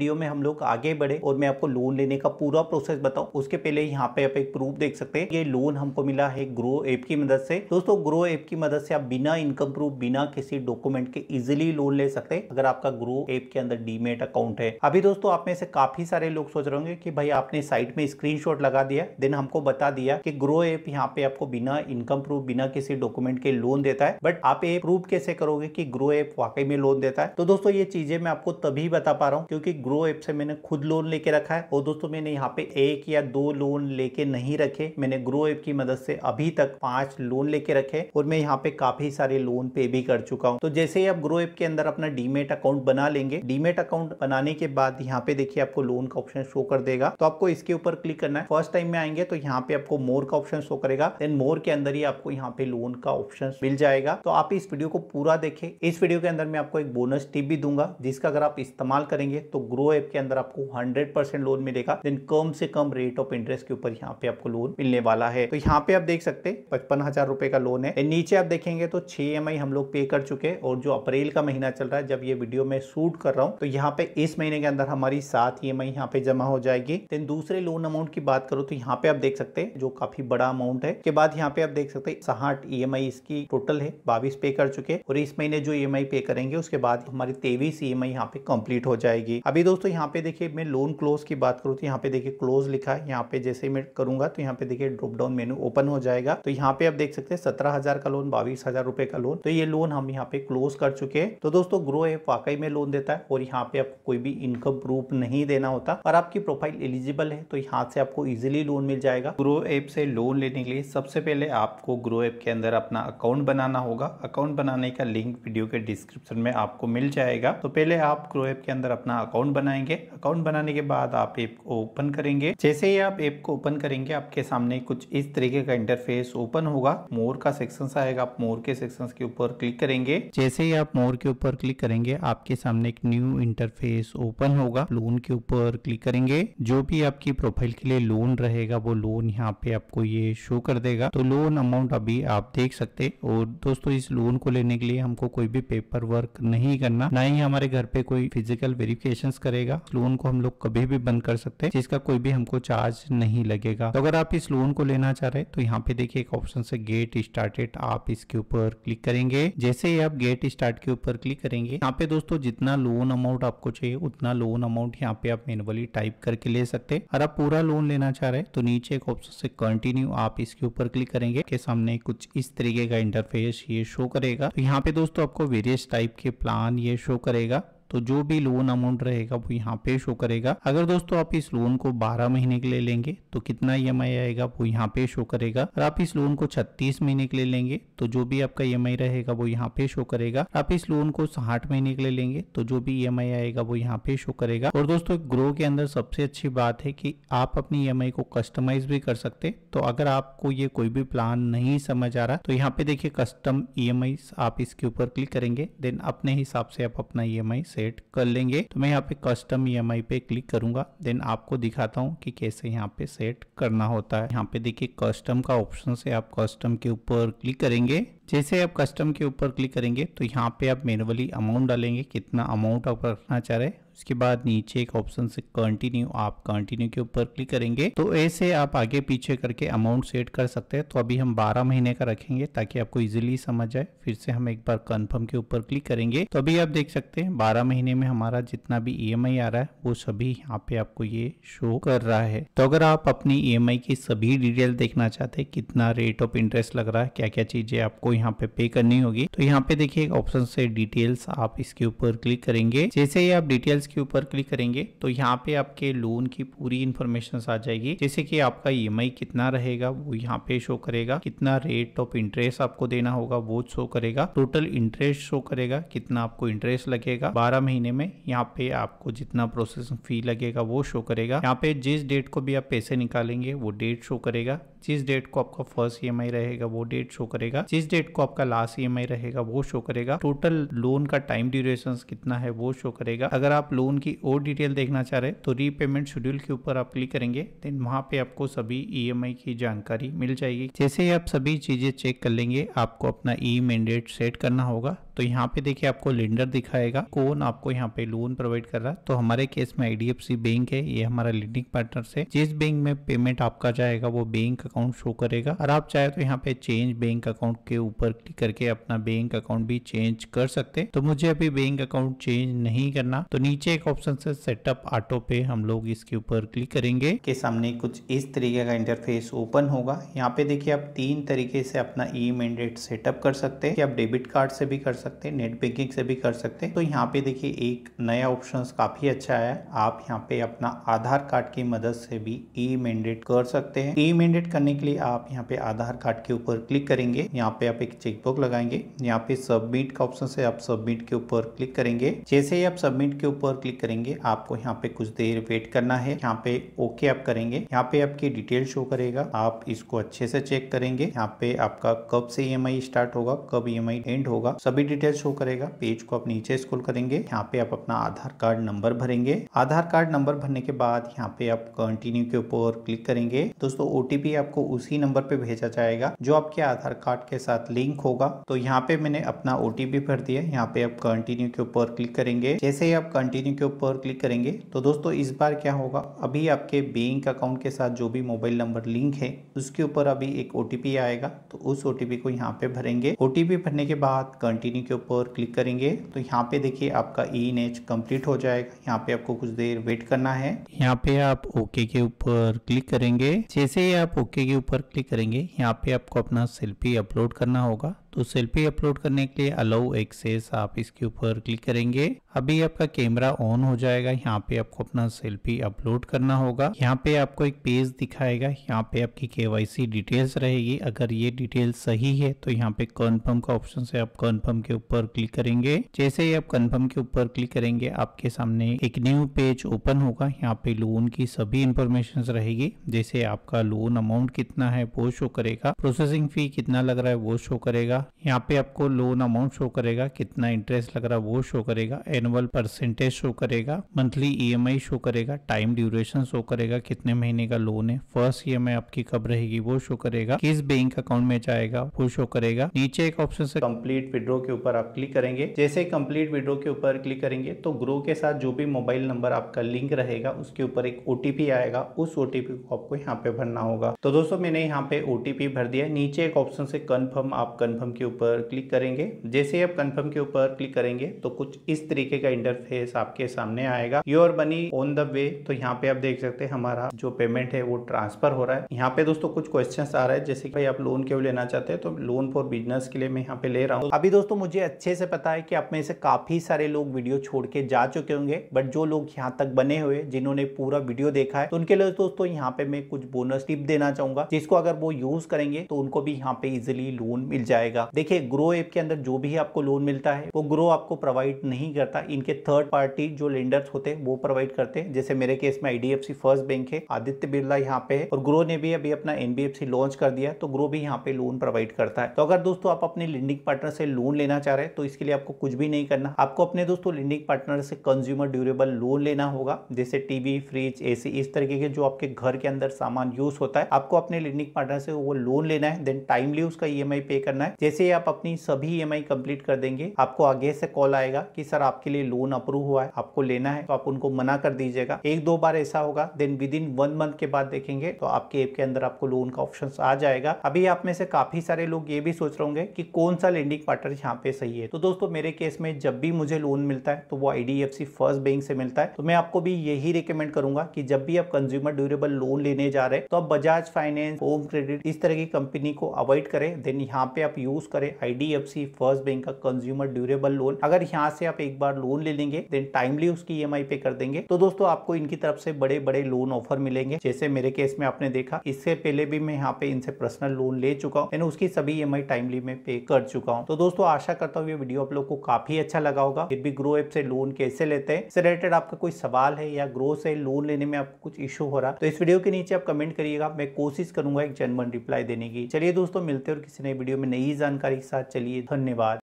video में हम लोग आगे बढ़े और मैं आपको लोन लेने का पूरा प्रोसेस बताऊं उसके पहले यहाँ पे आप एक प्रूफ देख सकते हैं ये लोन हमको मिला है ग्रो ऐप की मदद से दोस्तों ग्रो ऐप की मदद से आप बिना इनकम प्रूफ बिना किसी डॉक्यूमेंट के इजिली लोन ले सकते हैं अगर आपका ग्रो ऐप के अंदर डीमेट अकाउंट है अभी दोस्तों आप में से काफी सारे लोग सोच रहे होंगे भाई आपने साइट में स्क्रीन लगा दिया देन हमको बता दिया की ग्रो ऐप यहाँ पे आपको बिना इनकम प्रूफ बिना किसी डॉक्यूमेंट के लोन देता है बट आप ये प्रूफ कैसे करोगे की ग्रो ऐप वाकई में लोन देता है तो दोस्तों ये चीजें मैं आपको तभी बता पा रहा हूँ क्योंकि ग्रो ऐप से मैंने खुद लोन लेके रखा है और दोस्तों मैंने यहाँ पे एक या दो लोन लेके नहीं रखे मैंने ग्रो ऐप की मदद से अभी तक पांच लोन लेके रखे और मैं यहाँ पे काफी सारे लोन पे भी कर चुका हूँ तो जैसे ही आप ग्रो ऐप के अंदर अपना डीमेट अकाउंट बना लेंगे डीमेट अकाउंट बनाने के बाद यहाँ पे देखिए आपको लोन का ऑप्शन शो कर देगा तो आपको इसके ऊपर क्लिक करना है फर्स्ट टाइम में आएंगे तो यहाँ पे आपको मोर का ऑप्शन शो करेगा देन मोर के अंदर ही आपको यहाँ पे लोन का ऑप्शन मिल जाएगा तो आप इस वीडियो को पूरा देखें इस वीडियो के अंदर मैं आपको एक बोनस टिप भी दूंगा जिसका अगर आप इस्तेमाल करेंगे तो ग्रो ऐप के अंदर आपको हंड्रेड परसेंट लोन मिलेगा देन कम से कम रेट ऑफ इंटरेस्ट के ऊपर यहाँ पे आपको लोन मिलने वाला है तो यहाँ पे आप देख सकते पचपन हजार रुपए का लोन है नीचे आप देखेंगे तो छह एम हम लोग पे कर चुके हैं और जो अप्रैल का महीना चल रहा है जब ये वीडियो में शूट कर रहा हूँ तो यहाँ पे इस महीने के अंदर हमारी सात ई e एम यहाँ पे जमा हो जाएगी देन दूसरे लोन अमाउंट की बात करो तो यहाँ पे आप देख सकते हैं जो काफी बड़ा अमाउंट है के बाद यहाँ पे आप देख सकते साठ ई e इसकी टोटल है बाविस पे कर चुके और इस महीने जो ई e पे करेंगे उसके बाद हमारी तेवीस ई यहाँ पे कंप्लीट हो जाएगी अभी दोस्तों यहाँ पे देखिए मैं लोन क्लोज की बात करूँ तो यहाँ पे देखिए क्लोज लिखा है यहाँ पे जैसे मैं करूंगा तो यहाँ पे देखिए ड्रॉप डाउन मेनू ओपन हो जाएगा तो यहाँ पे आप देख सकते हैं सत्रह हजार का लोन बाईस हजार रुपए का लोन तो ये लोन हम यहाँ पे क्लोज कर चुके हैं तो दोस्तों ग्रो एप वाकई में लोन देता है और यहाँ पे आपको कोई भी इनकम प्रूफ नहीं देना होता और आपकी प्रोफाइल एलिजिबल है तो यहाँ से आपको इजिली लोन मिल जाएगा ग्रो एप से लोन लेने के लिए सबसे पहले आपको ग्रो एप के अंदर अपना अकाउंट बनाना होगा अकाउंट बनाने का लिंक वीडियो के डिस्क्रिप्शन में आपको मिल जाएगा तो पहले आप ग्रो एप के अंदर अपना अकाउंट बनाएंगे अकाउंट बनाने के बाद आप ऐप को ओपन करेंगे जैसे ही आप ऐप को ओपन करेंगे आपके सामने कुछ इस तरीके का इंटरफेस ओपन होगा मोर का सेक्शन आएगा आप मोर के सेक्शन के ऊपर क्लिक करेंगे जैसे ही आप मोर के ऊपर क्लिक करेंगे आपके सामने एक न्यू इंटरफेस ओपन होगा लोन के ऊपर क्लिक करेंगे जो भी आपकी प्रोफाइल के लिए लोन रहेगा वो लोन यहाँ पे आपको ये शो कर देगा तो लोन अमाउंट अभी आप देख सकते और दोस्तों इस लोन को लेने के लिए हमको कोई भी पेपर वर्क नहीं करना ना ही हमारे घर पे कोई फिजिकल वेरिफिकेशन करेगा लोन को हम लोग कभी भी बंद कर सकते हैं जिसका कोई भी हमको चार्ज नहीं लगेगा तो अगर आप इस लोन को लेना चाह रहे हैं तो यहाँ पे देखिए एक ऑप्शन से गेट स्टार्टेड आप इसके ऊपर क्लिक करेंगे जैसे ही आप गेट स्टार्ट के ऊपर क्लिक करेंगे यहाँ पे दोस्तों जितना लोन अमाउंट आपको चाहिए उतना लोन अमाउंट यहाँ पे आप मेनुअली टाइप करके ले सकते हैं अगर आप पूरा लोन लेना चाह रहे हैं तो नीचे एक ऑप्शन से कंटिन्यू आप इसके ऊपर क्लिक करेंगे के सामने कुछ इस तरीके का इंटरफेस ये शो करेगा तो यहाँ पे दोस्तों आपको वेरियस टाइप के प्लान ये शो करेगा तो जो भी लोन अमाउंट रहेगा वो यहाँ पे शो करेगा अगर दोस्तों आप इस लोन को 12 महीने के लिए लेंगे तो कितना ई e आएगा वो यहाँ पे शो करेगा और आप इस लोन को 36 महीने के लिए लेंगे तो जो भी आपका ई e रहेगा वो यहाँ पे शो करेगा आप इस लोन को साठ महीने के लिए लेंगे तो जो भी ई e आएगा वो यहाँ पे शो करेगा और दोस्तों ग्रो के अंदर सबसे अच्छी बात है कि आप अपनी ई को कस्टमाइज भी कर सकते तो अगर आपको ये कोई भी प्लान नहीं समझ आ रहा तो यहाँ पे देखिए कस्टम ई आप इसके ऊपर क्लिक करेंगे देन अपने हिसाब से आप अपना ई सेट सेट कर लेंगे तो मैं यहाँ पे कस्टम ई e पे क्लिक करूंगा देन आपको दिखाता हूँ कि कैसे यहाँ पे सेट करना होता है यहाँ पे देखिए कस्टम का ऑप्शन से आप कस्टम के ऊपर क्लिक करेंगे जैसे आप कस्टम के ऊपर क्लिक करेंगे तो यहाँ पे आप मेनुअली अमाउंट डालेंगे कितना अमाउंट आप रखना चाह रहे हैं उसके बाद नीचे एक ऑप्शन से कंटिन्यू आप कंटिन्यू के ऊपर क्लिक करेंगे तो ऐसे आप आगे पीछे करके अमाउंट सेट कर सकते हैं तो अभी हम 12 महीने का रखेंगे ताकि आपको इजिली समझ आए फिर से हम एक बार कंफर्म के ऊपर क्लिक करेंगे तो अभी आप देख सकते हैं बारह महीने में हमारा जितना भी ई आ रहा है वो सभी यहाँ पे आपको ये शो कर रहा है तो अगर आप अपनी ई की सभी डिटेल देखना चाहते हैं कितना रेट ऑफ इंटरेस्ट लग रहा है क्या क्या चीजें आपको यहाँ पे पे करनी होगी तो यहाँ पे देखिए ऑप्शन से डिटेल्स आप इसके ऊपर क्लिक करेंगे जैसे ही आप डिटेल्स इसके ऊपर क्लिक करेंगे तो यहाँ पे आपके लोन की पूरी इन्फॉर्मेशन आ जाएगी जैसे कि आपका ई e कितना रहेगा वो यहाँ पे शो करेगा कितना रेट ऑफ इंटरेस्ट आपको देना होगा वो शो करेगा टोटल इंटरेस्ट शो करेगा कितना आपको इंटरेस्ट लगेगा बारह महीने में यहाँ पे आपको जितना प्रोसेसिंग फी लगेगा वो शो करेगा यहाँ पे जिस डेट को भी आप पैसे निकालेंगे वो डेट शो करेगा जिस डेट को आपका फर्स्ट ई e रहेगा वो डेट शो करेगा जिस डेट को आपका लास्ट ई e रहेगा वो शो करेगा टोटल लोन का टाइम ड्यूरेशन कितना है वो शो करेगा अगर आप लोन की और डिटेल देखना चाह रहे तो रीपेमेंट शेड्यूल के ऊपर आप क्लिक करेंगे देन वहाँ पे आपको सभी ई e की जानकारी मिल जाएगी जैसे ही आप सभी चीजें चेक कर लेंगे आपको अपना ई मैंडेट सेट करना होगा तो यहाँ पे देखिए आपको लेंडर दिखाएगा कौन आपको यहाँ पे लोन प्रोवाइड कर रहा है तो हमारे केस में आईडीएफसी बैंक है ये हमारा लीडिंग पार्टनर है जिस बैंक में पेमेंट आपका जाएगा वो बैंक अकाउंट शो करेगा और आप चाहे तो यहाँ पे चेंज बैंक अकाउंट के ऊपर क्लिक करके अपना बैंक अकाउंट भी चेंज कर सकते तो मुझे अभी बैंक अकाउंट चेंज नहीं करना तो नीचे एक ऑप्शन से सेटअप ऑटो पे हम लोग इसके ऊपर क्लिक करेंगे के सामने कुछ इस तरीके का इंटरफेस ओपन होगा यहाँ पे देखिए आप तीन तरीके से अपना ई मैंडेट सेटअप कर सकते हैं आप डेबिट कार्ड से भी कर सकते सकते हैं नेट बैंकिंग से भी कर सकते हैं तो यहाँ पे देखिए एक नया ऑप्शन काफ़ी अच्छा है आप यहाँ पे अपना आधार कार्ड की मदद से भी ई मैंडेट कर सकते हैं ई मैंडेट करने के लिए आप यहाँ पे आधार कार्ड के ऊपर क्लिक करेंगे यहाँ पे आप एक चेकबुक लगाएंगे यहाँ पे सबमिट का ऑप्शन से आप सबमिट के ऊपर क्लिक करेंगे जैसे ही आप सबमिट के ऊपर क्लिक करेंगे आपको यहाँ पे कुछ देर वेट करना है यहाँ पे ओके आप करेंगे यहाँ पे आपकी डिटेल शो करेगा आप इसको अच्छे से चेक करेंगे यहाँ पे आपका कब से ई e स्टार्ट होगा कब ई e एंड होगा सभी डिटेल शो करेगा पेज को आप नीचे स्क्रॉल करेंगे यहाँ पे आप अपना आधार कार्ड नंबर भरेंगे आधार कार्ड नंबर भरने के बाद यहाँ पे आप कंटिन्यू के ऊपर क्लिक करेंगे दोस्तों ओटीपी आपको उसी नंबर पे भेजा जाएगा जो आपके आधार कार्ड के साथ लिंक होगा तो यहाँ पे मैंने अपना ओटीपी भर दिया यहाँ पे आप कंटिन्यू के ऊपर क्लिक करेंगे जैसे ही आप कंटिन्यू के ऊपर क्लिक करेंगे तो दोस्तों इस बार क्या होगा अभी आपके बैंक अकाउंट के साथ जो भी मोबाइल नंबर लिंक है उसके ऊपर अभी एक ओटीपी आएगा तो उस ओटीपी को यहाँ पे भरेंगे ओटीपी भरने के बाद कंटिन्यू के ऊपर क्लिक करेंगे तो यहाँ पे देखिए आपका ई एच कम्प्लीट हो जाएगा यहाँ पे आपको कुछ देर वेट करना है यहाँ पे आप ओके के ऊपर क्लिक करेंगे जैसे ही आप ओके के ऊपर क्लिक करेंगे यहाँ पे आपको अपना सेल्फी अपलोड करना होगा तो सेल्फी अपलोड करने के लिए अलाउ एक्सेस आप इसके ऊपर क्लिक करेंगे अभी आपका कैमरा ऑन हो जाएगा यहाँ पे आपको अपना सेल्फी अपलोड करना होगा यहाँ पे आपको एक पेज दिखाएगा यहाँ पे आपकी केवाईसी डिटेल्स रहेगी अगर ये डिटेल सही है तो यहाँ पे कन्फर्म का ऑप्शन से आप कन्फर्म के ऊपर क्लिक करेंगे जैसे ही आप कन्फर्म के ऊपर क्लिक करेंगे आपके सामने एक न्यू पेज ओपन होगा यहाँ पे लोन की सभी इंफॉर्मेशन रहेगी जैसे आपका लोन अमाउंट कितना है वो शो करेगा प्रोसेसिंग फी कितना लग रहा है वो शो करेगा यहाँ पे आपको लोन अमाउंट शो करेगा कितना इंटरेस्ट लग रहा है वो शो करेगा एनुअल परसेंटेज शो करेगा मंथली ईएमआई शो करेगा टाइम ड्यूरेशन शो करेगा कितने महीने का लोन है फर्स्ट ईएमआई e आपकी कब रहेगी वो शो करेगा किस बैंक अकाउंट में जाएगा वो शो करेगा नीचे एक ऑप्शन से कम्प्लीट विड्रो के ऊपर आप क्लिक करेंगे जैसे कम्प्लीट विड्रो के ऊपर क्लिक करेंगे तो ग्रो के साथ जो भी मोबाइल नंबर आपका लिंक रहेगा उसके ऊपर एक ओटीपी आएगा उस ओटीपी को आपको यहाँ पे भरना होगा तो दोस्तों मैंने यहाँ पे ओटीपी भर दिया नीचे एक ऑप्शन से कन्फर्म आप कन्फर्म के ऊपर क्लिक करेंगे जैसे ही आप कंफर्म के ऊपर क्लिक करेंगे तो कुछ इस तरीके का इंटरफेस आपके सामने आएगा your money on the way तो यहाँ पे आप देख सकते हैं हमारा जो पेमेंट है वो ट्रांसफर हो रहा है यहाँ पे दोस्तों कुछ क्वेश्चन आ रहा है जैसे कि भाई आप लोन क्यों लेना चाहते हैं तो लोन फॉर बिजनेस के लिए मैं यहाँ पे ले रहा हूँ अभी दोस्तों मुझे अच्छे से पता है कि आप में से काफी सारे लोग वीडियो छोड़ के जा चुके होंगे बट जो लोग यहाँ तक बने हुए जिन्होंने पूरा वीडियो देखा है तो उनके लिए दोस्तों यहाँ पे मैं कुछ बोनस टिप देना चाहूंगा जिसको अगर वो यूज करेंगे तो उनको भी यहाँ पे इजिली लोन मिल जाएगा मिलेगा देखिए ग्रो ऐप के अंदर जो भी आपको लोन मिलता है वो ग्रो आपको प्रोवाइड नहीं करता इनके थर्ड पार्टी जो लेंडर्स होते हैं वो प्रोवाइड करते हैं जैसे मेरे केस में आईडीएफसी फर्स्ट बैंक है आदित्य बिरला यहाँ पे है और ग्रो ने भी अभी अपना एनबीएफसी लॉन्च कर दिया तो ग्रो भी यहाँ पे लोन प्रोवाइड करता है तो अगर दोस्तों आप अपने लिंडिंग पार्टनर से लोन लेना चाह रहे हैं तो इसके लिए आपको कुछ भी नहीं करना आपको अपने दोस्तों लिंडिंग पार्टनर से कंज्यूमर ड्यूरेबल लोन लेना होगा जैसे टीवी फ्रिज एसी इस तरीके के जो आपके घर के अंदर सामान यूज होता है आपको अपने लेंडिंग पार्टनर से वो लोन लेना है देन टाइमली उसका ई e पे करना है जैसे ही आप अपनी सभी ई e कंप्लीट कर देंगे आपको आगे से कॉल आएगा कि सर आपके लिए लोन अप्रूव हुआ है आपको लेना है तो आप उनको मना कर दीजिएगा एक दो बार ऐसा होगा then within one month के बाद देखेंगे तो आपके ऐप के अंदर आपको लोन का ऑप्शन आ जाएगा अभी आप में से काफी सारे लोग ये भी सोच रहे होंगे कि कौन सा लेंडिंग पार्टनर यहाँ पे सही है तो दोस्तों मेरे केस में जब भी मुझे लोन मिलता है तो वो आईडीएफसी फर्स्ट बैंक से मिलता है तो मैं आपको भी यही रिकमेंड करूंगा कि जब भी आप कंज्यूमर ड्यूरेबल लोन लेने जा रहे हैं तो आप बजाज फाइनेंस होम क्रेडिट इस तरह की कंपनी को अवॉइड करें देन यहाँ पे आप यू चूज करें आईडीएफसी फर्स्ट बैंक का कंज्यूमर ड्यूरेबल लोन अगर यहाँ से आप एक बार लोन ले लेंगे देन टाइमली उसकी ई e पे कर देंगे तो दोस्तों आपको इनकी तरफ से बड़े बड़े लोन ऑफर मिलेंगे जैसे मेरे केस में आपने देखा इससे पहले भी मैं यहाँ पे इनसे पर्सनल लोन ले चुका हूँ उसकी सभी ई e टाइमली में पे कर चुका हूँ तो दोस्तों आशा करता हूँ ये वीडियो आप लोग को काफी अच्छा लगा होगा फिर भी ग्रो एप से लोन कैसे लेते हैं इससे रिलेटेड आपका कोई सवाल है या ग्रो से लोन लेने में आपको कुछ इश्यू हो रहा तो इस वीडियो के नीचे आप कमेंट करिएगा मैं कोशिश करूंगा एक जनमन रिप्लाई देने की चलिए दोस्तों मिलते और किसी नई वीडियो में नई जानकारी के साथ चलिए धन्यवाद